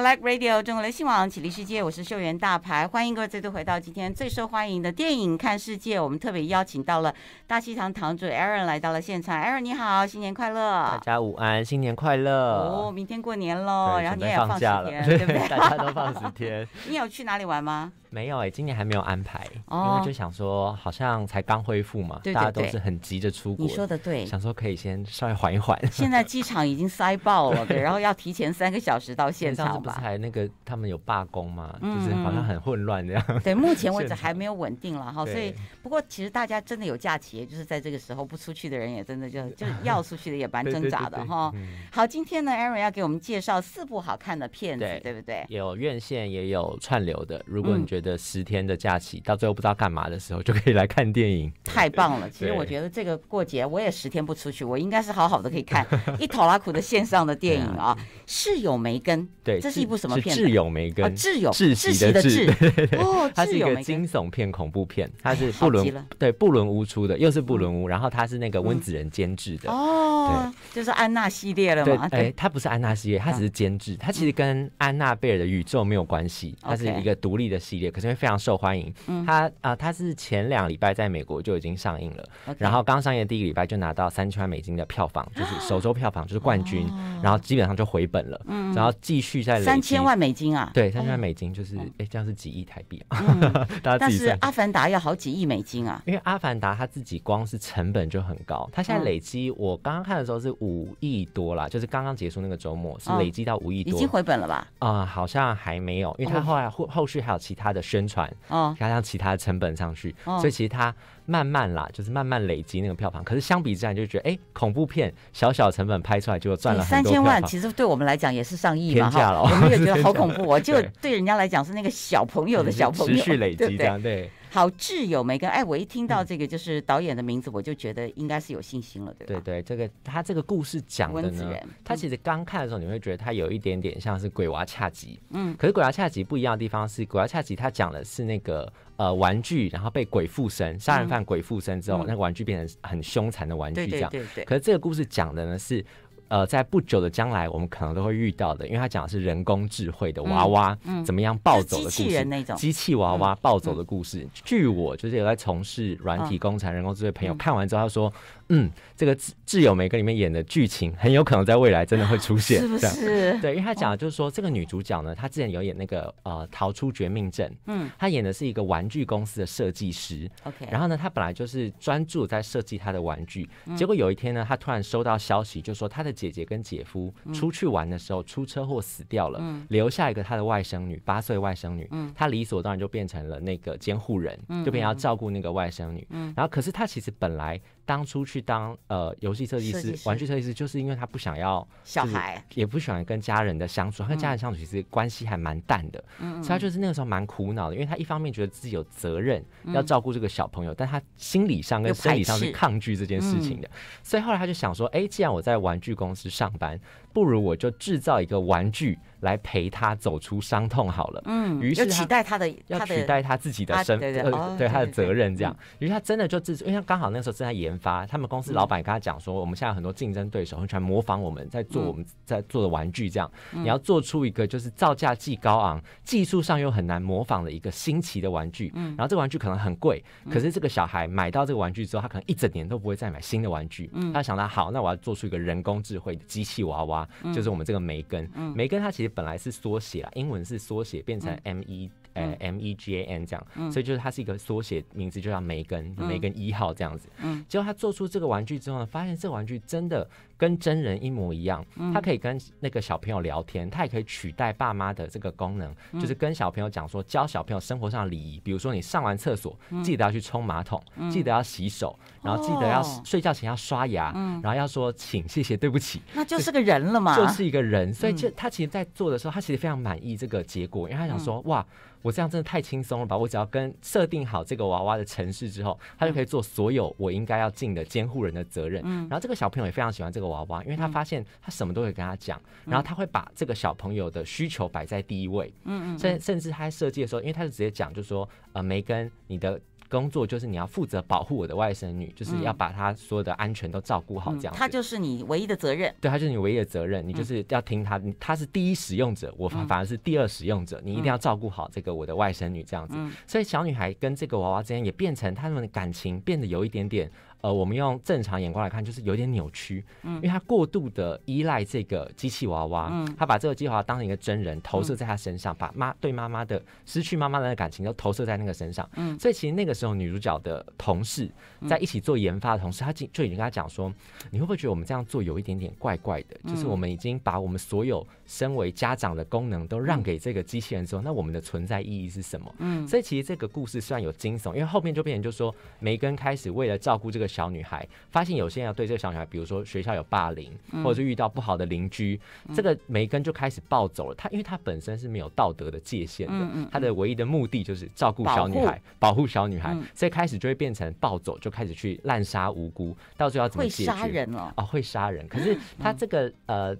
Like Radio 中国雷讯网，起立世界，我是秀媛大牌，欢迎各位再度回到今天最受欢迎的电影看世界。我们特别邀请到了大戏堂堂主 Aaron 来到了现场。Aaron 你好，新年快乐！大家午安，新年快乐！哦，明天过年喽，然后你也放假了，对不对？大家都放十天。你有去哪里玩吗？没有哎，今年还没有安排，因为就想说，好像才刚恢复嘛，大家都是很急着出国。你说的对，想说可以先稍微缓一缓。现在机场已经塞爆了，对，然后要提前三个小时到现场吧。上次才那个他们有罢工嘛，就是好像很混乱这样对，目前 为止还没有稳定了哈，所以不过其实大家真的有假期，就是在这个时候不出去的人也真的就就要出去的也蛮挣扎的哈。好，今天呢，Aaron 要给我们介绍四部好看的片子，对不对？有院线也有串流的，如果你觉得。的十天的假期到最后不知道干嘛的时候，就可以来看电影，太棒了。其实我觉得这个过节我也十天不出去，我应该是好好的可以看一头拉苦的线上的电影 啊。室友梅根，对，这是一部什么片？室友梅根啊，友，自习的自哦，它友梅惊悚片、恐怖片，他是布伦对布伦屋出的，又是布伦屋，然后他是那个温子仁监制的哦，就是安娜系列了吗？哎，他不是安娜系列，他只是监制，他其实跟安娜贝尔的宇宙没有关系，他是一个独立的系列。可是会非常受欢迎。嗯，它啊，它是前两礼拜在美国就已经上映了，然后刚上映第一个礼拜就拿到三千万美金的票房，就是首周票房就是冠军，然后基本上就回本了，嗯、然后继续在三千万美金啊，对，三千万美金就是哎，这样是几亿台币？但是阿凡达要好几亿美金啊，因为阿凡达他自己光是成本就很高，他现在累积，我刚刚看的时候是五亿多啦，就是刚刚结束那个周末是累积到五亿多，已经回本了吧？啊，好像还没有，因为他后来后后续还有其他的。宣传，加上其他成本上去，所以其实它慢慢啦，就是慢慢累积那个票房。可是相比之下，就觉得哎，恐怖片小小成本拍出来就赚了三千万，其实对我们来讲也是上亿嘛，哈。我们也觉得好恐怖？哦，就对人家来讲是那个小朋友的小朋友，持续累积这样对。好挚友，每个哎，我一听到这个就是导演的名字，我就觉得应该是有信心了，对吧？对对，这个他这个故事讲的呢，他其实刚看的时候你会觉得他有一点点像是《鬼娃恰吉》，嗯，可是《鬼娃恰吉》不一样的地方是，《鬼娃恰吉》他讲的是那个呃玩具，然后被鬼附身，杀人犯鬼附身之后，那个玩具变成很凶残的玩具这样。对对对。可是这个故事讲的呢是。呃，在不久的将来，我们可能都会遇到的，因为他讲的是人工智慧的娃娃怎么样暴走的故事，机器娃娃暴走的故事。据我就是有在从事软体工程、人工智能朋友看完之后，他说。嗯，这个《挚友》每个里面演的剧情很有可能在未来真的会出现，是不是？对，因为他讲的就是说，这个女主角呢，她之前有演那个呃《逃出绝命镇》，嗯，她演的是一个玩具公司的设计师，OK。然后呢，她本来就是专注在设计她的玩具，结果有一天呢，她突然收到消息，就说她的姐姐跟姐夫出去玩的时候出车祸死掉了，留下一个她的外甥女，八岁外甥女，她理所当然就变成了那个监护人，就变要照顾那个外甥女。然后，可是她其实本来当初去。去当呃游戏设计师、玩具设计师，就是因为他不想要小孩，也不喜欢跟家人的相处，他跟家人相处其实关系还蛮淡的。嗯，所以他就是那个时候蛮苦恼的，因为他一方面觉得自己有责任要照顾这个小朋友，但他心理上跟生理上是抗拒这件事情的。所以后来他就想说，哎，既然我在玩具公司上班，不如我就制造一个玩具。来陪他走出伤痛好了。嗯，于是取代他的，要取代他自己的身份，对他的责任这样。于是他真的就自，因为刚好那时候正在研发，他们公司老板跟他讲说，我们现在很多竞争对手喜欢模仿我们在做我们在做的玩具这样，你要做出一个就是造价既高昂，技术上又很难模仿的一个新奇的玩具。嗯，然后这个玩具可能很贵，可是这个小孩买到这个玩具之后，他可能一整年都不会再买新的玩具。嗯，他想到好，那我要做出一个人工智慧的机器娃娃，就是我们这个梅根。梅根他其实。本来是缩写，啊，英文是缩写，变成 M E。呃，M E G A N 这样，所以就是它是一个缩写名字，就叫梅根，梅根一号这样子。嗯，结果他做出这个玩具之后呢，发现这玩具真的跟真人一模一样。他它可以跟那个小朋友聊天，它也可以取代爸妈的这个功能，就是跟小朋友讲说教小朋友生活上的礼仪，比如说你上完厕所记得要去冲马桶，记得要洗手，然后记得要睡觉前要刷牙，然后要说请、谢谢、对不起。那就是个人了嘛。就是一个人，所以就他其实，在做的时候，他其实非常满意这个结果，因为他想说哇。我这样真的太轻松了吧？我只要跟设定好这个娃娃的城市之后，他就可以做所有我应该要尽的监护人的责任。然后这个小朋友也非常喜欢这个娃娃，因为他发现他什么都会跟他讲，然后他会把这个小朋友的需求摆在第一位。嗯嗯。甚甚至他设计的时候，因为他是直接讲，就说呃，梅根，你的。工作就是你要负责保护我的外甥女，就是要把她所有的安全都照顾好，这样。她就是你唯一的责任。对，她就是你唯一的责任，你就是要听她，她是第一使用者，我反而是第二使用者，你一定要照顾好这个我的外甥女这样子。所以小女孩跟这个娃娃之间也变成她们的感情变得有一点点。呃，我们用正常眼光来看，就是有点扭曲，嗯，因为他过度的依赖这个机器娃娃，嗯，他把这个机器娃娃当成一个真人，投射在他身上，把妈对妈妈的失去妈妈的感情都投射在那个身上，嗯，所以其实那个时候女主角的同事在一起做研发的同事，他就已经跟他讲说，你会不会觉得我们这样做有一点点怪怪的？就是我们已经把我们所有身为家长的功能都让给这个机器人之后，那我们的存在意义是什么？嗯，所以其实这个故事虽然有惊悚，因为后面就变成就说梅根开始为了照顾这个。小女孩发现有些人要对这个小女孩，比如说学校有霸凌，或者是遇到不好的邻居，这个梅根就开始暴走了。她因为她本身是没有道德的界限的，她的唯一的目的就是照顾小女孩，保护小女孩。所以开始就会变成暴走，就开始去滥杀无辜，到最后要怎么解决？会杀人哦，啊，会杀人。可是她 这个呃。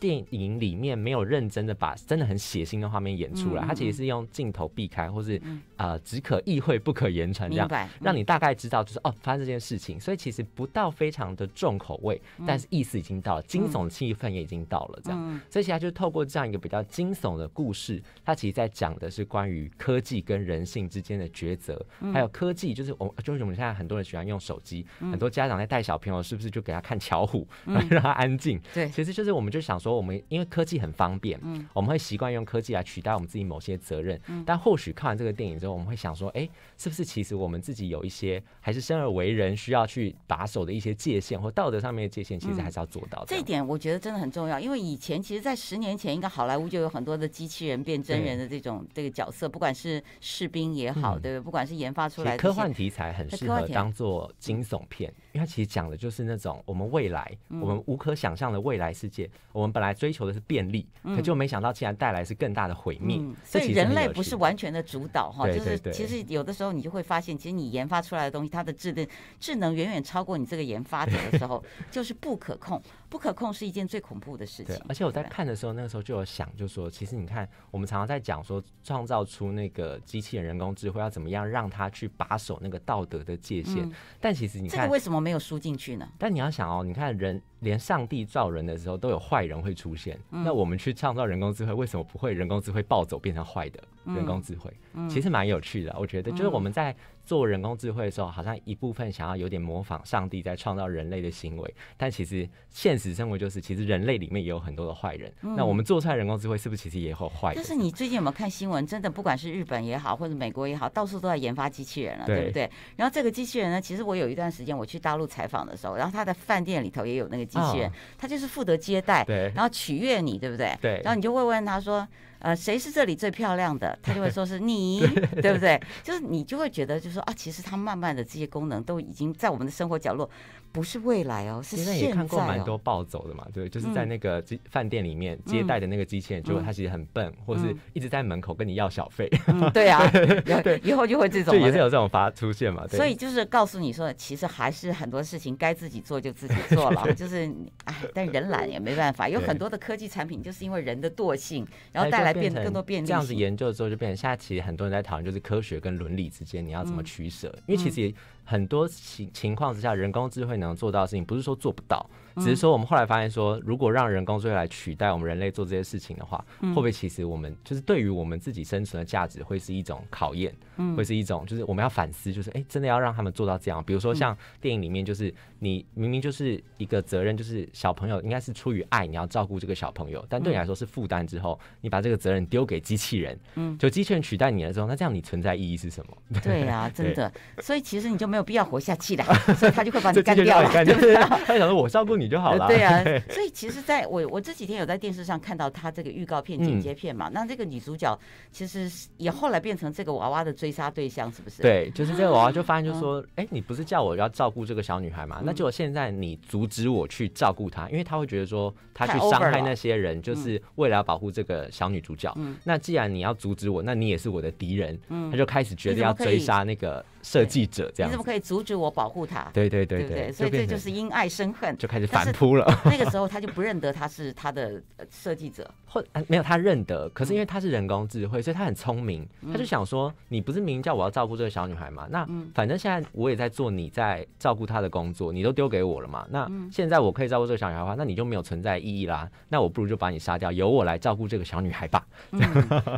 电影里面没有认真的把真的很血腥的画面演出来，他其实是用镜头避开，或是呃只可意会不可言传这样，让你大概知道就是哦发生这件事情，所以其实不到非常的重口味，但是意思已经到了惊悚气氛也已经到了这样，所以其实就透过这样一个比较惊悚的故事，它其实在讲的是关于科技跟人性之间的抉择，还有科技就是我就是我们现在很多人喜欢用手机，很多家长在带小朋友是不是就给他看巧虎，让他安静？对，其实就是我们就想。说我们因为科技很方便，嗯，我们会习惯用科技来取代我们自己某些责任，嗯，但或许看完这个电影之后，我们会想说，哎，是不是其实我们自己有一些还是生而为人需要去把守的一些界限或道德上面的界限，其实还是要做到的。这一点我觉得真的很重要，因为以前其实，在十年前，应该好莱坞就有很多的机器人变真人的这种这个角色，不管是士兵也好，对不对？不管是研发出来，科幻题材很适合当做惊悚片，因为它其实讲的就是那种我们未来，我们无可想象的未来世界，我们。本来追求的是便利，可就没想到竟然带来是更大的毁灭。所以人类不是完全的主导哈，就是其实有的时候你就会发现，其实你研发出来的东西，它的智能智能远远超过你这个研发者的时候，就是不可控。不可控是一件最恐怖的事情。而且我在看的时候，那个时候就有想，就说其实你看，我们常常在讲说，创造出那个机器人、人工智慧要怎么样，让它去把守那个道德的界限。但其实你这个为什么没有输进去呢？但你要想哦，你看人，连上帝造人的时候都有坏人会出现，那我们去创造人工智慧，为什么不会人工智慧暴走变成坏的人工智慧？其实蛮有趣的，我觉得就是我们在。做人工智慧的时候，好像一部分想要有点模仿上帝在创造人类的行为，但其实现实生活就是，其实人类里面也有很多的坏人。那我们做出来人工智慧是不是其实也有坏？但是你最近有没有看新闻？真的，不管是日本也好，或者美国也好，到处都在研发机器人了，对不对？然后这个机器人呢，其实我有一段时间我去大陆采访的时候，然后他的饭店里头也有那个机器人，他就是负责接待，对，然后取悦你，对不对？对。然后你就会问他说。呃，谁是这里最漂亮的？他就会 说是你，对不对？就是你就会觉得，就说啊，其实他慢慢的这些功能都已经在我们的生活角落。不是未来哦，是现在也看过蛮多暴走的嘛，对，就是在那个机饭店里面接待的那个机器人，就他其实很笨，或是一直在门口跟你要小费。对啊，以后就会这种，就也是有这种发出现嘛。所以就是告诉你说，其实还是很多事情该自己做就自己 做了，就是哎，但人懒也没办法。有很多的科技产品，就是因为人的惰性，然后带来变更多便利。这样子研究之后，就变成现在其实很多人在讨论，就是科学跟伦理之间你要怎么取舍，因为其实也。很多情情况之下，人工智慧能做到的事情，不是说做不到，只是说我们后来发现说，如果让人工智慧来取代我们人类做这些事情的话，会不会其实我们就是对于我们自己生存的价值会是一种考验，会是一种就是我们要反思，就是哎，真的要让他们做到这样？比如说像电影里面就是。你明明就是一个责任，就是小朋友应该是出于爱你要照顾这个小朋友，但对你来说是负担。之后你把这个责任丢给机器人，嗯，就机器人取代你了之后，那这样你存在意义是什么？对啊，真的，所以其实你就没有必要活下去了，所以他就会把你干掉，对不是？它想说我照顾你就好了。对啊，所以其实在我我这几天有在电视上看到他这个预告片、剪接片嘛，那这个女主角其实也后来变成这个娃娃的追杀对象，是不是？对，就是这个娃娃就发现就说，哎，你不是叫我要照顾这个小女孩嘛？那就现在，你阻止我去照顾她，因为她会觉得说，她去伤害那些人，就是为了要保护这个小女主角。那既然你要阻止我，那你也是我的敌人。嗯，他就开始觉得要追杀那个。设计者这样，你怎么可以阻止我保护他？对对对对，所以这就是因爱生恨，就开始反扑了。那个时候他就不认得他是他的设计者，或没有他认得。可是因为他是人工智慧，所以他很聪明，他就想说：你不是明明叫我要照顾这个小女孩嘛？那反正现在我也在做你在照顾她的工作，你都丢给我了嘛？那现在我可以照顾这个小女孩的话，那你就没有存在意义啦。那我不如就把你杀掉，由我来照顾这个小女孩吧。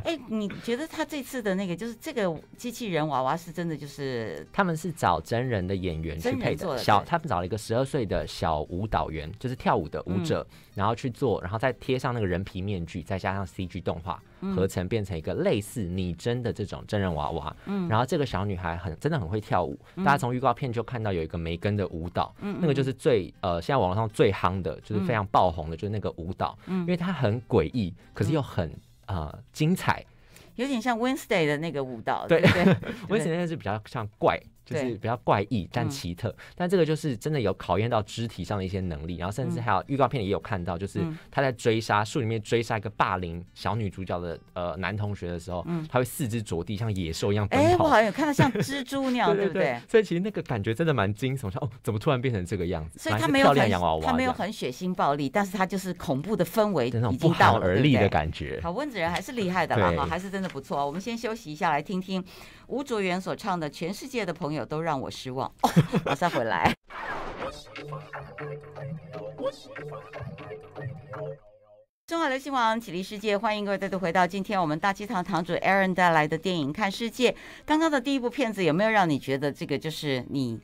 哎，你觉得他这次的那个就是这个机器人娃娃是真的就是？他们是找真人的演员去配的，小他们找了一个十二岁的小舞蹈员，就是跳舞的舞者，然后去做，然后再贴上那个人皮面具，再加上 C G 动画合成，变成一个类似拟真的这种真人娃娃。嗯，然后这个小女孩很真的很会跳舞，大家从预告片就看到有一个梅根的舞蹈，嗯，那个就是最呃现在网上最夯的，就是非常爆红的，就是那个舞蹈，嗯，因为它很诡异，可是又很呃精彩。有点像 Wednesday 的那个舞蹈，对，Wednesday 那是比较像怪。就是比较怪异但奇特，但这个就是真的有考验到肢体上的一些能力，然后甚至还有预告片也有看到，就是他在追杀树里面追杀一个霸凌小女主角的呃男同学的时候，他会四肢着地像野兽一样奔跑，哎，我好像有看到像蜘蛛那样，对不对？所以其实那个感觉真的蛮惊悚，像哦，怎么突然变成这个样子？所以他没有漂洋娃娃，没有很血腥暴力，但是他就是恐怖的氛围，那种不倒而立的感觉。好，温子仁还是厉害的啦，哈，还是真的不错。我们先休息一下，来听听。吴卓源所唱的《全世界的朋友》都让我失望。哦，马上回来。中华流行网，启立世界，欢迎各位再度回到今天我们大鸡堂堂主 Aaron 带来的电影《看世界》。刚刚的第一部片子有没有让你觉得这个就是你？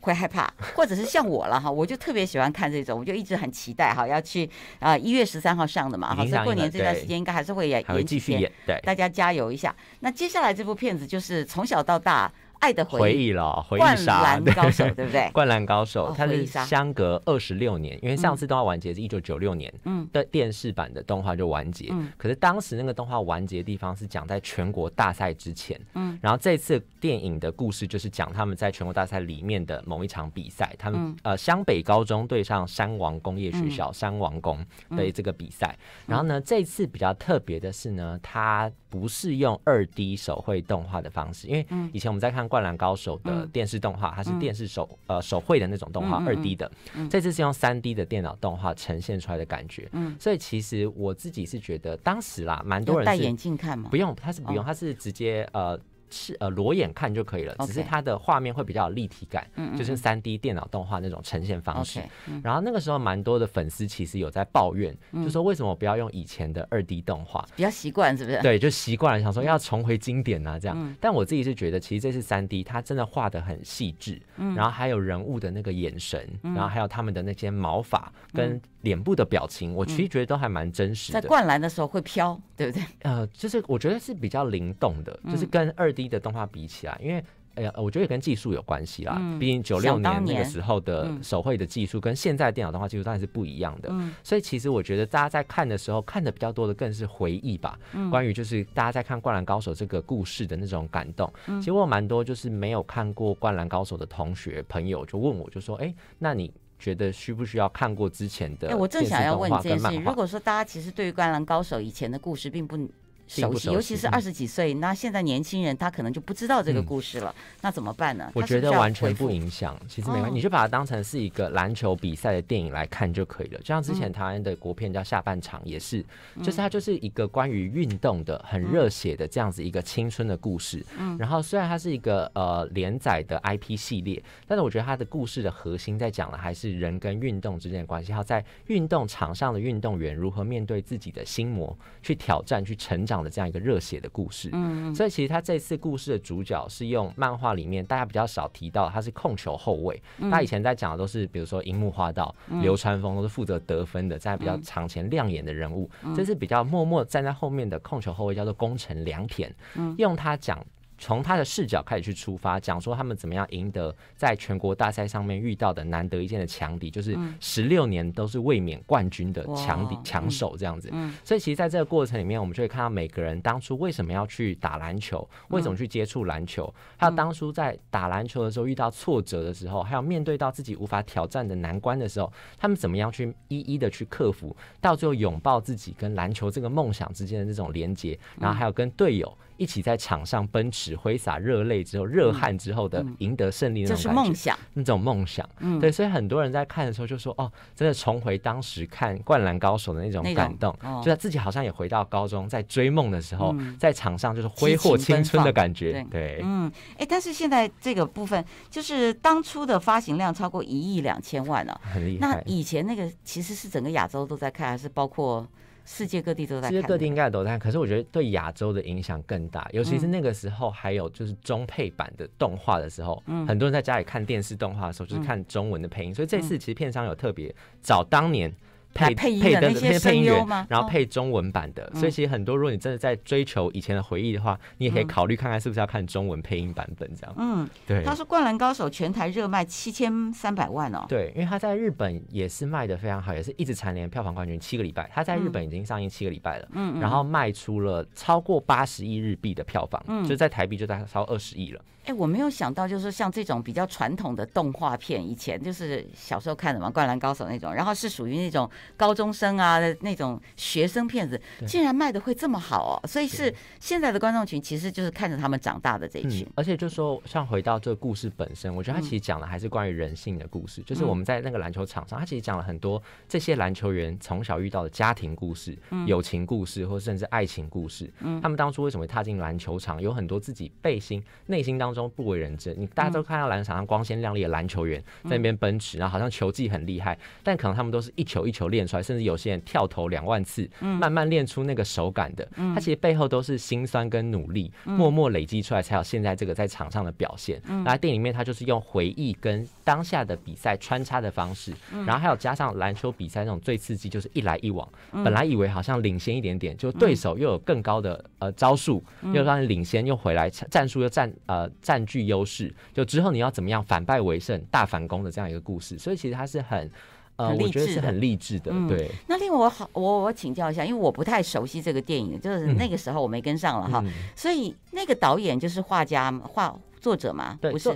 会害怕，或者是像我了哈，我就特别喜欢看这种，我就一直很期待哈，要去啊一月十三号上的嘛，好像过年这段时间应该还是会演，会继续演，对，大家加油一下。那接下来这部片子就是从小到大。爱的回忆了，回忆杀，篮高手，对不对？灌篮高手，它是相隔二十六年，因为上次动画完结是一九九六年，嗯，的电视版的动画就完结。可是当时那个动画完结的地方是讲在全国大赛之前，嗯，然后这次电影的故事就是讲他们在全国大赛里面的某一场比赛，他们呃湘北高中对上山王工业学校山王宫的这个比赛。然后呢，这次比较特别的是呢，它不是用二 D 手绘动画的方式，因为以前我们在看。灌篮高手的电视动画，它是电视手呃手绘的那种动画二 D 的，这次是用三 D 的电脑动画呈现出来的感觉。嗯，所以其实我自己是觉得当时啦，蛮多人戴眼镜看嘛，不用他是不用，他是直接呃。是呃，裸眼看就可以了，只是它的画面会比较有立体感，就是三 D 电脑动画那种呈现方式。然后那个时候蛮多的粉丝其实有在抱怨，就说为什么不要用以前的二 D 动画？比较习惯是不是？对，就习惯了，想说要重回经典啊这样。但我自己是觉得，其实这是三 D，它真的画的很细致，然后还有人物的那个眼神，然后还有他们的那些毛发跟。脸部的表情，我其实觉得都还蛮真实的。在灌篮的时候会飘，对不对？呃，就是我觉得是比较灵动的，就是跟二 D 的动画比起来，因为哎呀，我觉得也跟技术有关系啦。毕竟九六年那个时候的手绘的技术，跟现在电脑动画技术当然是不一样的。所以其实我觉得大家在看的时候，看的比较多的，更是回忆吧。关于就是大家在看《灌篮高手》这个故事的那种感动，其实我蛮多就是没有看过《灌篮高手》的同学朋友就问我，就说：“哎，那你？”觉得需不需要看过之前的？哎，我正想要问这件事。如果说大家其实对于《灌篮高手》以前的故事并不。尤其是二十几岁，那现在年轻人他可能就不知道这个故事了，那怎么办呢？我觉得完全不影响，其实没关系，你就把它当成是一个篮球比赛的电影来看就可以了。就像之前台湾的国片叫《下半场》，也是，就是它就是一个关于运动的很热血的这样子一个青春的故事。嗯，然后虽然它是一个呃连载的 IP 系列，但是我觉得它的故事的核心在讲的还是人跟运动之间的关系。还有在运动场上的运动员如何面对自己的心魔，去挑战，去成长。的这样一个热血的故事，嗯，所以其实他这次故事的主角是用漫画里面大家比较少提到，他是控球后卫。他以前在讲的都是，比如说樱木花道、流川枫，都是负责得分的，在比较场前亮眼的人物。这是比较默默站在后面的控球后卫叫做宫城良田，用他讲。从他的视角开始去出发，讲说他们怎么样赢得在全国大赛上面遇到的难得一见的强敌，就是十六年都是卫冕冠军的强敌强手这样子。所以其实，在这个过程里面，我们就会看到每个人当初为什么要去打篮球，为什么去接触篮球，还有当初在打篮球的时候遇到挫折的时候，还有面对到自己无法挑战的难关的时候，他们怎么样去一一的去克服，到最后拥抱自己跟篮球这个梦想之间的这种连接，然后还有跟队友。一起在场上奔驰、挥洒热泪之后、热汗之后的赢得胜利，那种梦想，那种梦想，对，所以很多人在看的时候就说：“哦，真的重回当时看《灌篮高手》的那种感动，就他自己好像也回到高中，在追梦的时候，在场上就是挥霍青春的感觉。”对，嗯，哎，但是现在这个部分，就是当初的发行量超过一亿两千万了，很厉害。那以前那个其实是整个亚洲都在看，还是包括？世界各地都在，世界各地应该都在看。可是我觉得对亚洲的影响更大，尤其是那个时候还有就是中配版的动画的时候，很多人在家里看电视动画的时候就是看中文的配音。所以这次其实片商有特别找当年。配配的那些配音员，然后配中文版的，所以其实很多，如果你真的在追求以前的回忆的话，你也可以考虑看看是不是要看中文配音版本这样。嗯，对。他说《灌篮高手》全台热卖七千三百万哦。对，因为他在日本也是卖的非常好，也是一直蝉联票房冠军七个礼拜。他在日本已经上映七个礼拜了，嗯嗯，然后卖出了超过八十亿日币的票房，嗯，就在台币就在超二十亿了。哎，我没有想到，就是像这种比较传统的动画片，以前就是小时候看的嘛，《灌篮高手》那种，然后是属于那种高中生啊那种学生片子，竟然卖的会这么好哦！所以是现在的观众群其实就是看着他们长大的这一群。而且就说，像回到这个故事本身，我觉得它其实讲的还是关于人性的故事。就是我们在那个篮球场上，它其实讲了很多这些篮球员从小遇到的家庭故事、友情故事，或甚至爱情故事。他们当初为什么会踏进篮球场，有很多自己背心内心当中。都不为人知，你大家都看到篮球场上光鲜亮丽的篮球员在那边奔驰，然后好像球技很厉害，但可能他们都是一球一球练出来，甚至有些人跳投两万次，慢慢练出那个手感的。他其实背后都是辛酸跟努力，默默累积出来才有现在这个在场上的表现。那电影里面他就是用回忆跟当下的比赛穿插的方式，然后还有加上篮球比赛那种最刺激，就是一来一往。本来以为好像领先一点点，就对手又有更高的呃招数，又让领先又回来，战术又占呃。占据优势，就之后你要怎么样反败为胜、大反攻的这样一个故事，所以其实它是很，呃，我觉得是很励志的。对，那另外我好，我我请教一下，因为我不太熟悉这个电影，就是那个时候我没跟上了哈，所以那个导演就是画家、画作者嘛，不是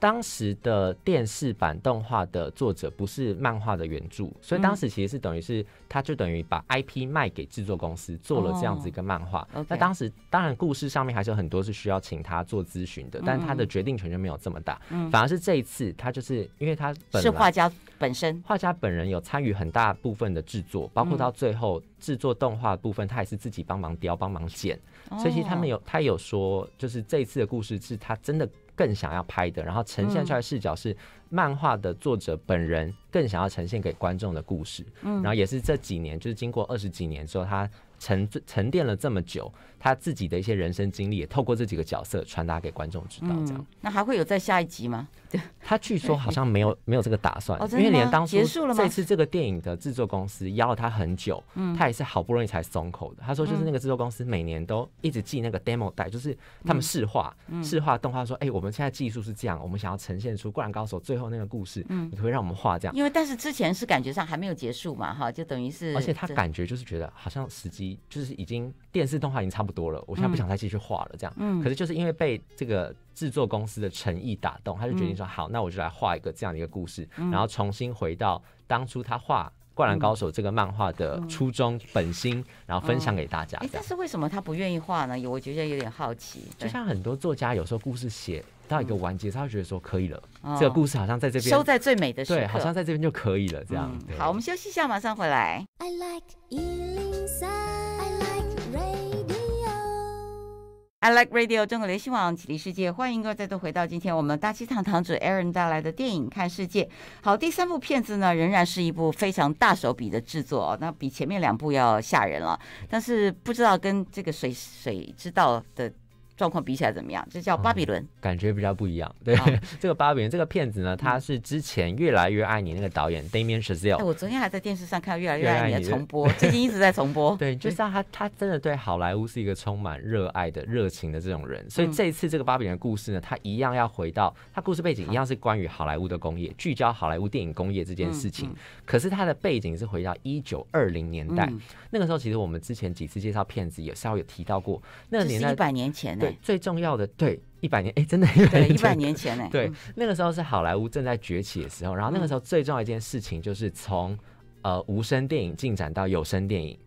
当时的电视版动画的作者不是漫画的原著，所以当时其实是等于是他，就等于把 IP 卖给制作公司，做了这样子一个漫画。那当时当然故事上面还是有很多是需要请他做咨询的，但他的决定权就没有这么大，反而是这一次他就是因为他本是画家本身，画家本人有参与很大部分的制作，包括到最后制作动画部分，他也是自己帮忙雕帮忙剪。所以其实他们有他有说，就是这一次的故事是他真的。更想要拍的，然后呈现出来的视角是漫画的作者本人更想要呈现给观众的故事，然后也是这几年，就是经过二十几年之后，他沉沉淀了这么久。他自己的一些人生经历也透过这几个角色传达给观众知道，这样。那还会有在下一集吗？对，他据说好像没有没有这个打算，因为连当初这次这个电影的制作公司邀了他很久，他也是好不容易才松口的。他说就是那个制作公司每年都一直寄那个 demo 带，就是他们试画试画动画，说哎，我们现在技术是这样，我们想要呈现出《灌篮高手》最后那个故事，你会让我们画这样。因为但是之前是感觉上还没有结束嘛，哈，就等于是。而且他感觉就是觉得好像时机就是已经电视动画已经差。不。不多了，我现在不想再继续画了。这样，嗯，可是就是因为被这个制作公司的诚意打动，他就决定说：“好，那我就来画一个这样的一个故事，然后重新回到当初他画《灌篮高手》这个漫画的初衷本心，然后分享给大家。”哎，但是为什么他不愿意画呢？我觉得有点好奇。就像很多作家，有时候故事写到一个完结，他会觉得说：“可以了，这个故事好像在这边收在最美的对，好像在这边就可以了。”这样。好，我们休息一下，马上回来。I like Radio 中国雷溪网启迪世界，欢迎各位再度回到今天我们大气堂堂主 Aaron 带来的电影看世界。好，第三部片子呢，仍然是一部非常大手笔的制作那比前面两部要吓人了。但是不知道跟这个谁谁知道的。状况比起来怎么样？就叫巴比伦，感觉比较不一样。对 这个巴比伦这个片子呢，他是之前《越来越爱你》那个导演 Damien Chazelle。我昨天还在电视上看到《越来越爱你》的重播，最近一直在重播。对，就知道他他真的对好莱坞是一个充满热爱的热情的这种人。所以这一次这个巴比伦故事呢，他一样要回到他故事背景一样是关于好莱坞的工业，聚焦好莱坞电影工业这件事情。可是他的背景是回到一九二零年代，那个时候其实我们之前几次介绍片子也是要有提到过，那个年代一百年前的。最重要的对一百年哎，真的 一百年前呢，对那个时候是好莱坞正在崛起的时候，然后那个时候最重要一件事情就是从呃无声电影进展到有声电影。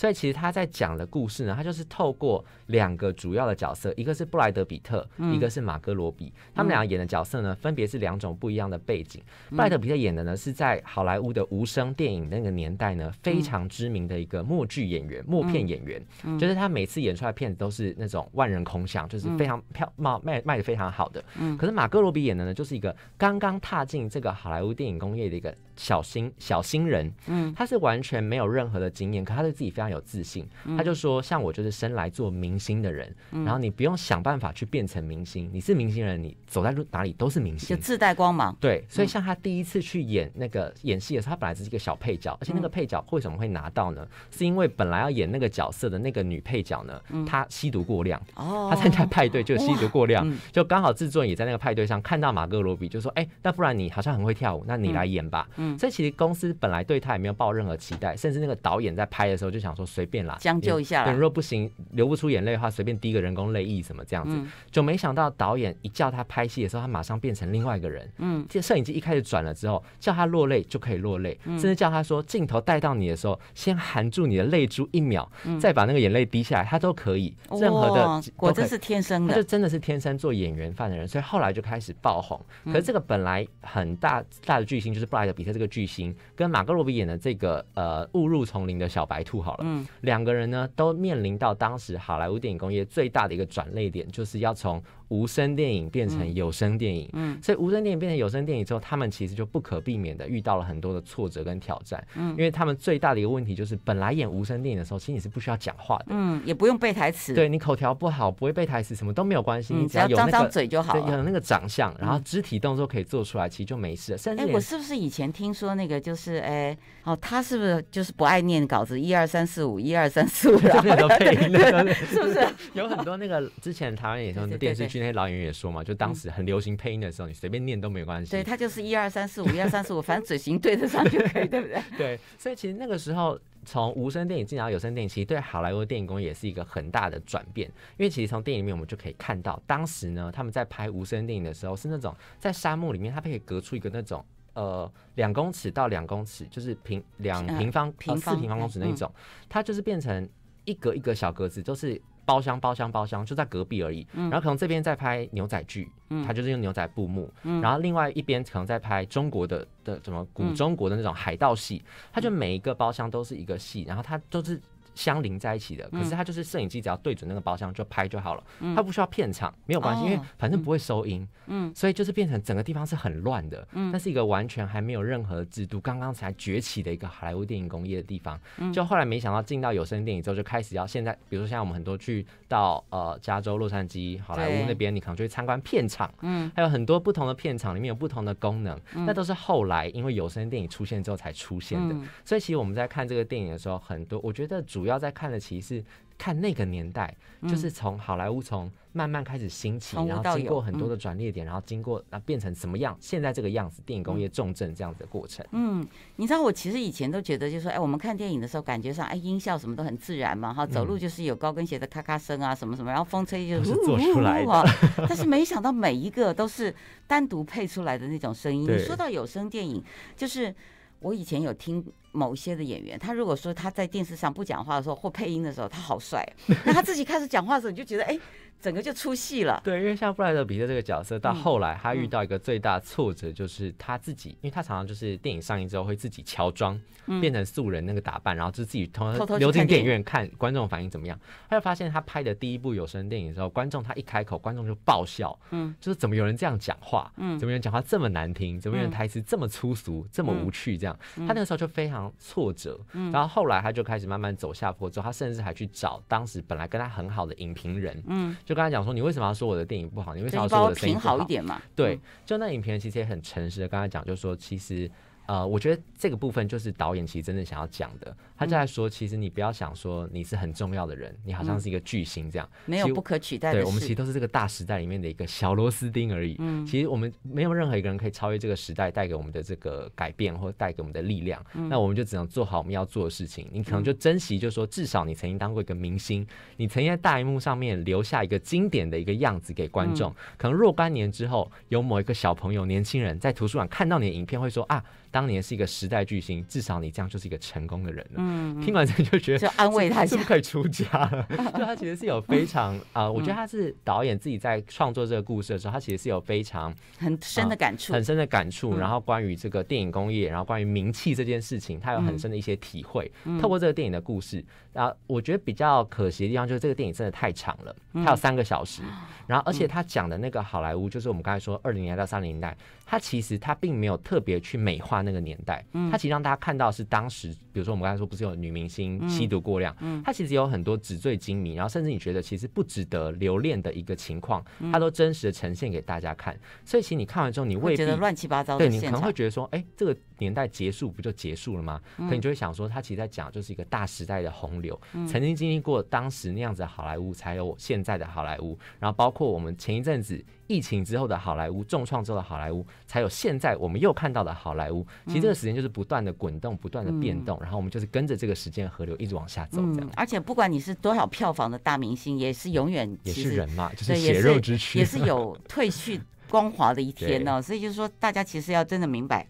所以其实他在讲的故事呢，他就是透过两个主要的角色，一个是布莱德比特，一个是马格罗比。他们两个演的角色呢，分别是两种不一样的背景。布莱德比特演的呢，是在好莱坞的无声电影那个年代呢，非常知名的一个默剧演员、默片演员，就是他每次演出来的片子都是那种万人空巷，就是非常飘卖卖卖的非常好的。可是马格罗比演的呢，就是一个刚刚踏进这个好莱坞电影工业的一个。小心小心人，嗯，他是完全没有任何的经验，可他对自己非常有自信，他就说像我就是生来做明星的人，然后你不用想办法去变成明星，你是明星人，你走在路哪里都是明星，就自带光芒。对，所以像他第一次去演那个演戏的时候，他本来只是一个小配角，而且那个配角为什么会拿到呢？是因为本来要演那个角色的那个女配角呢，她吸毒过量，哦，她参加派对就吸毒过量，就刚好制作人也在那个派对上看到马格罗比，就说哎，那不然你好像很会跳舞，那你来演吧。所以其实公司本来对他也没有抱任何期待，甚至那个导演在拍的时候就想说随便啦，将就一下。你若不行，流不出眼泪的话，随便滴一个人工泪液什么这样子。就没想到导演一叫他拍戏的时候，他马上变成另外一个人。嗯，这摄影机一开始转了之后，叫他落泪就可以落泪，甚至叫他说镜头带到你的时候，先含住你的泪珠一秒，再把那个眼泪滴下来，他都可以。任何的，果真是天生的，就真的是天生做演员范的人。所以后来就开始爆红。可是这个本来很大大的巨星就是布莱德比特。这个巨星跟马格罗比演的这个呃误入丛林的小白兔，好了，两个人呢都面临到当时好莱坞电影工业最大的一个转捩点，就是要从。无声电影变成有声电影，嗯，所以无声电影变成有声电影之后，他们其实就不可避免的遇到了很多的挫折跟挑战。嗯，因为他们最大的一个问题就是，本来演无声电影的时候，其实你是不需要讲话的，嗯，也不用背台词。对你口条不好，不会背台词，什么都没有关系，你只要张张嘴就好。有那个长相，然后肢体动作可以做出来，其实就没事。哎，我是不是以前听说那个就是，哎，哦，他是不是就是不爱念稿子？一二三四五，一二三四五。很 多配音，是不是 有很多那个之前台湾也的电视剧。那些老演员也说嘛，就当时很流行配音的时候，你随便念都没关系。对他就是一二三四五，一二三四五，反正嘴型对得上就可以，对不对？对。所以其实那个时候，从无声电影进到有声电影，其实对好莱坞电影工也是一个很大的转变。因为其实从电影里面我们就可以看到，当时呢他们在拍无声电影的时候，是那种在沙漠里面，它可以隔出一个那种呃两公尺到两公尺，就是平两平方、平四平方公尺那种，它就是变成一格一格小格子，都是。包厢，包厢，包厢就在隔壁而已。然后可能这边在拍牛仔剧，他就是用牛仔布幕。然后另外一边可能在拍中国的的什么古中国的那种海盗戏，他就每一个包厢都是一个戏，然后他都是。相邻在一起的，可是它就是摄影机，只要对准那个包厢就拍就好了，它不需要片场，没有关系，因为反正不会收音，嗯，所以就是变成整个地方是很乱的，嗯，那是一个完全还没有任何制度，刚刚才崛起的一个好莱坞电影工业的地方，嗯，就后来没想到进到有声电影之后，就开始要现在，比如说像我们很多去到呃加州洛杉矶好莱坞那边，你可能就去参观片场，嗯，还有很多不同的片场，里面有不同的功能，那都是后来因为有声电影出现之后才出现的，所以其实我们在看这个电影的时候，很多我觉得主要。不要再看了，其实看那个年代，就是从好莱坞从慢慢开始兴起，然后经过很多的转捩点，然后经过啊变成什么样，现在这个样子，电影工业重症这样子的过程。嗯，你知道我其实以前都觉得，就说哎，我们看电影的时候感觉上哎音效什么都很自然嘛，哈，走路就是有高跟鞋的咔咔声啊，什么什么，然后风吹就是做出来啊。但是没想到每一个都是单独配出来的那种声音。你说到有声电影，就是。我以前有听某些的演员，他如果说他在电视上不讲话的时候或配音的时候，他好帅。那他自己开始讲话的时候，你就觉得哎。整个就出戏了。对，因为像布莱德彼特这个角色，到后来他遇到一个最大挫折，就是他自己，因为他常常就是电影上映之后会自己乔装，变成素人那个打扮，然后就自己偷偷溜进电影院看观众反应怎么样。他就发现他拍的第一部有声电影的时候，观众他一开口，观众就爆笑。嗯，就是怎么有人这样讲话？嗯，怎么有人讲话这么难听？怎么有人台词这么粗俗、这么无趣？这样，他那个时候就非常挫折。嗯，然后后来他就开始慢慢走下坡，之后他甚至还去找当时本来跟他很好的影评人。嗯。就跟他讲说，你为什么要说我的电影不好？你为什么要说我的电影点好？对，就那影片其实也很诚实的，跟他讲，就说其实，呃，我觉得这个部分就是导演其实真正想要讲的。他就在说，其实你不要想说你是很重要的人，你好像是一个巨星这样，没有不可取代。对，我们其实都是这个大时代里面的一个小螺丝钉而已。嗯，其实我们没有任何一个人可以超越这个时代带给我们的这个改变或带给我们的力量。那我们就只能做好我们要做的事情。你可能就珍惜，就说至少你曾经当过一个明星，你曾经在大荧幕上面留下一个经典的一个样子给观众。可能若干年之后，有某一个小朋友、年轻人在图书馆看到你的影片，会说啊，当年是一个时代巨星，至少你这样就是一个成功的人。了。听完之后就觉得就安慰他是不是可以出家了？就他其实是有非常啊，我觉得他是导演自己在创作这个故事的时候，他其实是有非常很深的感触，很深的感触。然后关于这个电影工业，然后关于名气这件事情，他有很深的一些体会。透过这个电影的故事然后我觉得比较可惜的地方就是这个电影真的太长了，它有三个小时。然后而且他讲的那个好莱坞，就是我们刚才说二零年代、三零年代。他其实他并没有特别去美化那个年代，他其实让大家看到是当时，比如说我们刚才说不是有女明星吸毒过量，他其实有很多纸醉金迷，然后甚至你觉得其实不值得留恋的一个情况，他都真实的呈现给大家看。所以其实你看完之后，你未必乱七八糟，对，你可能会觉得说，哎，这个。年代结束不就结束了吗？可你就会想说，他其实在讲就是一个大时代的洪流。曾经经历过当时那样子的好莱坞，才有现在的好莱坞。然后包括我们前一阵子疫情之后的好莱坞，重创之后的好莱坞，才有现在我们又看到的好莱坞。其实这个时间就是不断的滚动，不断的变动。然后我们就是跟着这个时间河流一直往下走这样。而且不管你是多少票房的大明星，也是永远也是人嘛，就是血肉之躯，也是有褪去光滑的一天呢。所以就是说，大家其实要真的明白。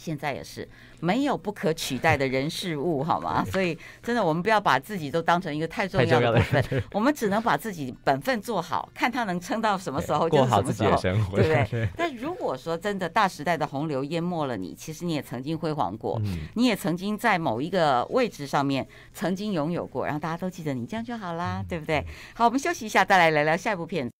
现在也是没有不可取代的人事物，好吗？所以真的，我们不要把自己都当成一个太重要的分，我们只能把自己本分做好，看他能撑到什么时候，就好自己的生活，对不对？但如果说真的，大时代的洪流淹没了你，其实你也曾经辉煌过，你也曾经在某一个位置上面曾经拥有过，然后大家都记得你，这样就好啦，对不对？好，我们休息一下，再来聊聊下一部片。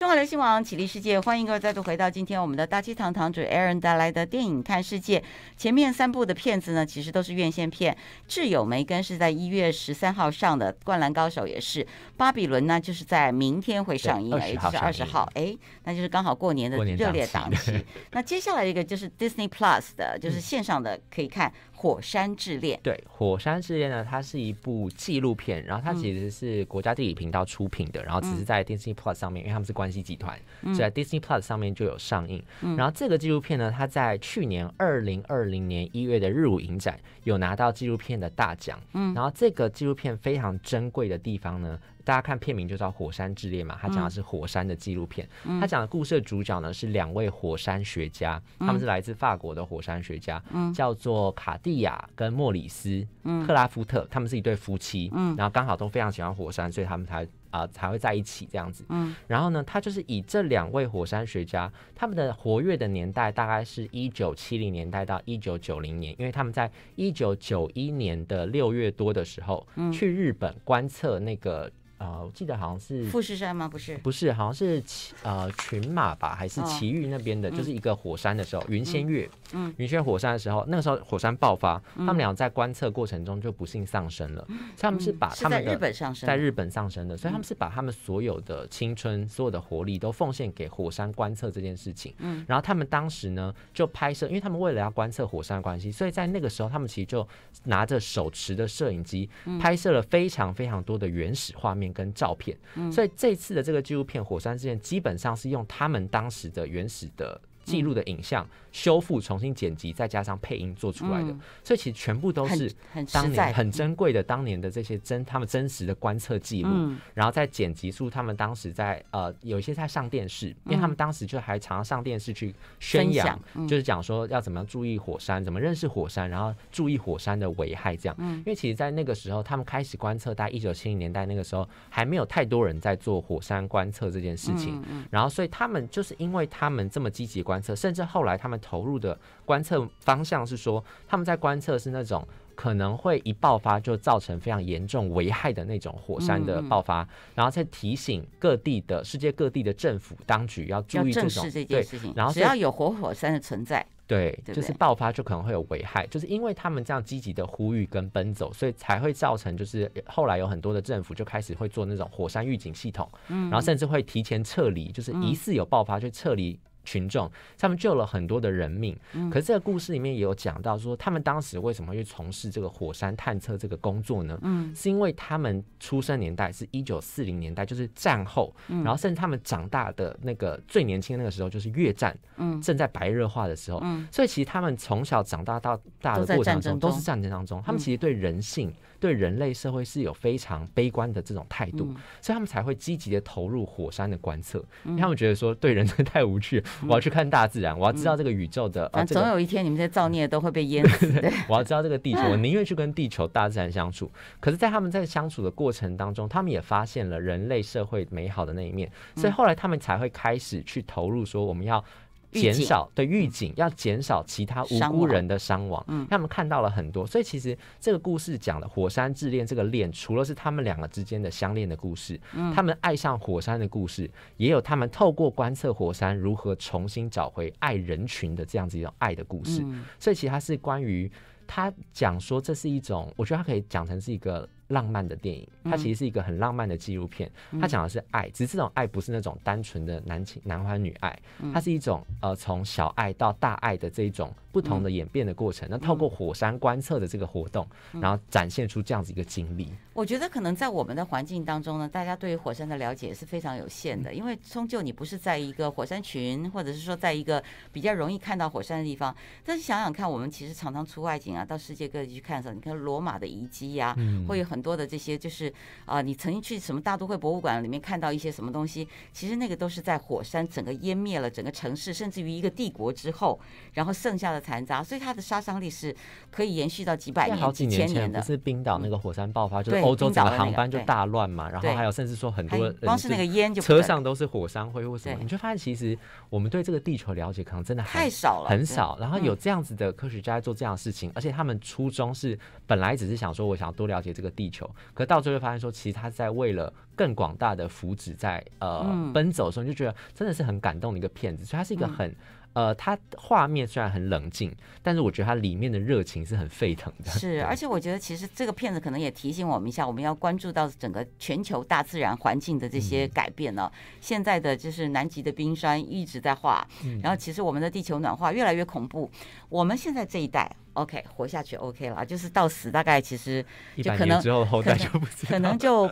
中华流行网，起立世界，欢迎各位再度回到今天我们的大七堂堂主 Aaron 带来的电影看世界。前面三部的片子呢，其实都是院线片，《挚友》、《梅根》是在一月十三号上的，《灌篮高手》也是，《巴比伦》呢就是在明天会上映，就是二十号。哎，那就是刚好过年的热烈档期。那接下来一个就是 Disney Plus 的，就是线上的可以看。火山之恋，对火山之恋呢，它是一部纪录片，然后它其实是国家地理频道出品的，然后只是在 Disney Plus 上面，因为他们是关系集团，所以在 Disney Plus 上面就有上映。然后这个纪录片呢，它在去年二零二零年一月的日舞影展有拿到纪录片的大奖。嗯，然后这个纪录片非常珍贵的地方呢。大家看片名就知道《火山之恋》嘛，他讲的是火山的纪录片。他讲的故事的主角呢是两位火山学家，他们是来自法国的火山学家，叫做卡蒂亚跟莫里斯克拉夫特，他们是一对夫妻，然后刚好都非常喜欢火山，所以他们才。啊，才会在一起这样子。嗯，然后呢，他就是以这两位火山学家，他们的活跃的年代大概是一九七零年代到一九九零年，因为他们在一九九一年的六月多的时候，去日本观测那个呃，我记得好像是富士山吗？不是，不是，好像是呃群马吧，还是埼玉那边的，就是一个火山的时候，云仙月。云轩火山的时候，那个时候火山爆发，他们俩在观测过程中就不幸丧生了。他们是把在日本丧生在日本丧生的，所以他们是把他们所有的青春、所有的活力都奉献给火山观测这件事情。嗯，然后他们当时呢就拍摄，因为他们为了要观测火山关系，所以在那个时候他们其实就拿着手持的摄影机拍摄了非常非常多的原始画面跟照片。所以这次的这个纪录片《火山之恋》基本上是用他们当时的原始的记录的影像。修复、重新剪辑，再加上配音做出来的，所以其实全部都是当年很珍贵的当年的这些真他们真实的观测记录，然后再剪辑出他们当时在呃有一些在上电视，因为他们当时就还常常上电视去宣扬，就是讲说要怎么样注意火山，怎么认识火山，然后注意火山的危害这样。嗯，因为其实，在那个时候，他们开始观测在一九七零年代，那个时候还没有太多人在做火山观测这件事情，然后所以他们就是因为他们这么积极观测，甚至后来他们。投入的观测方向是说，他们在观测是那种可能会一爆发就造成非常严重危害的那种火山的爆发，然后再提醒各地的世界各地的政府当局要注意这种对。然后只要有活火山的存在，对，就是爆发就可能会有危害。就是因为他们这样积极的呼吁跟奔走，所以才会造成就是后来有很多的政府就开始会做那种火山预警系统，嗯，然后甚至会提前撤离，就是疑似有爆发就撤离。群众，他们救了很多的人命。嗯，可是这个故事里面也有讲到，说他们当时为什么去从事这个火山探测这个工作呢？嗯，是因为他们出生年代是一九四零年代，就是战后，然后甚至他们长大的那个最年轻的那个时候，就是越战，嗯，正在白热化的时候。嗯，所以其实他们从小长大到大的过程中都是战争当中，他们其实对人性、对人类社会是有非常悲观的这种态度，所以他们才会积极的投入火山的观测，因为他们觉得说对人生太无趣。我要去看大自然，我要知道这个宇宙的。总有一天，你们这些造孽都会被淹死。我要知道这个地球，我宁愿去跟地球、大自然相处。可是，在他们在相处的过程当中，他们也发现了人类社会美好的那一面，所以后来他们才会开始去投入，说我们要。减少的预警，要减少其他无辜人的伤亡。嗯，他们看到了很多，所以其实这个故事讲的火山之恋，这个恋除了是他们两个之间的相恋的故事，他们爱上火山的故事，也有他们透过观测火山如何重新找回爱人群的这样子一种爱的故事。所以，其实是关于他讲说，这是一种，我觉得他可以讲成是一个。浪漫的电影，它其实是一个很浪漫的纪录片。它讲的是爱，只是这种爱不是那种单纯的男情男欢女爱，它是一种呃从小爱到大爱的这一种不同的演变的过程。那透过火山观测的这个活动，然后展现出这样子一个经历。我觉得可能在我们的环境当中呢，大家对于火山的了解是非常有限的，因为终究你不是在一个火山群，或者是说在一个比较容易看到火山的地方。但是想想看，我们其实常常出外景啊，到世界各地去看的时候，你看罗马的遗迹呀，会有很很多的这些就是啊，你曾经去什么大都会博物馆里面看到一些什么东西，其实那个都是在火山整个湮灭了整个城市，甚至于一个帝国之后，然后剩下的残渣，所以它的杀伤力是可以延续到几百好几千年的。不是冰岛那个火山爆发，就是欧洲整个航班就大乱嘛。然后还有甚至说很多光是那个烟就车上都是火山灰或什么，你就发现其实我们对这个地球了解可能真的太少了，很少。然后有这样子的科学家在做这样的事情，而且他们初衷是本来只是想说，我想多了解这个地。球，可到最后发现说，其实他在为了更广大的福祉在呃奔走的时候，你就觉得真的是很感动的一个骗子，所以他是一个很。呃，它画面虽然很冷静，但是我觉得它里面的热情是很沸腾的。是，而且我觉得其实这个片子可能也提醒我们一下，我们要关注到整个全球大自然环境的这些改变呢。现在的就是南极的冰山一直在化，然后其实我们的地球暖化越来越恐怖。我们现在这一代，OK，活下去 OK 了，就是到死大概其实就可能之后后代就可能就。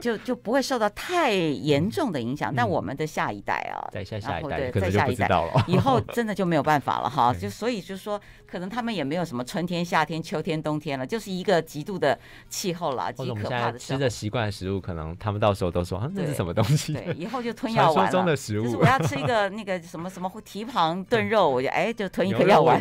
就就不会受到太严重的影响，但我们的下一代啊，再下下一代，可下一代，以后 真的就没有办法了哈。就所以就是说，可能他们也没有什么春天、夏天、秋天、冬天了，就是一个极度的气候了，极可怕的。吃的习惯食物，可能他们到时候都说这是什么东西。对，以后就 吞药丸。传中的食物，就是我要 吃一个那个什么什么蹄膀炖肉，我就哎就吞一颗药丸。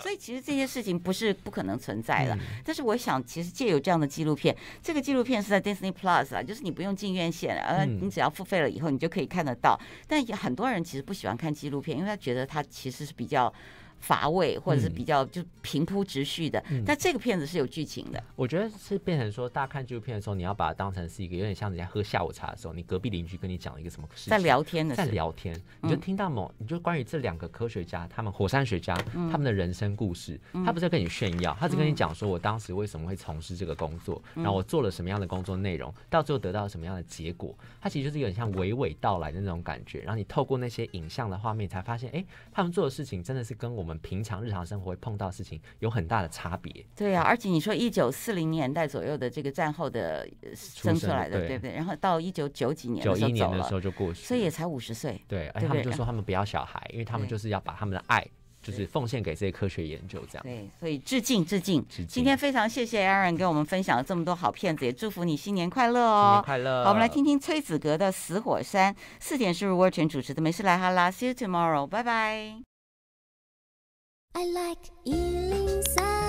所以其实这些事情不是不可能存在的，但是我想，其实借有这样的纪录片，这个纪录片是在。Disney Plus 啊，就是你不用进院线，呃，你只要付费了以后，你就可以看得到。但很多人其实不喜欢看纪录片，因为他觉得他其实是比较。乏味，或者是比较就平铺直叙的，但这个片子是有剧情的。我觉得是变成说，大家看纪录片的时候，你要把它当成是一个有点像人家喝下午茶的时候，你隔壁邻居跟你讲了一个什么事情，在聊天的，在聊天，你就听到某，你就关于这两个科学家，他们火山学家他们的人生故事，他不是跟你炫耀，他是跟你讲说我当时为什么会从事这个工作，然后我做了什么样的工作内容，到最后得到什么样的结果。他其实就是有点像娓娓道来的那种感觉，然后你透过那些影像的画面，才发现，哎，他们做的事情真的是跟我们。我们平常日常生活会碰到的事情有很大的差别。对啊，而且你说一九四零年代左右的这个战后的生出来的，对不对？然后到一九九几年九一年的时候就过去，所以也才五十岁。对，他们就说他们不要小孩，因为他们就是要把他们的爱就是奉献给这些科学研究这样。对，所以致敬致敬。致敬今天非常谢谢 Aaron 给我们分享了这么多好片子，也祝福你新年快乐哦！新年快乐。好，我们来听听崔子格的《死火山》。四点是沃泉主持的，没事来哈啦。See you tomorrow，拜拜。I like eating Sound.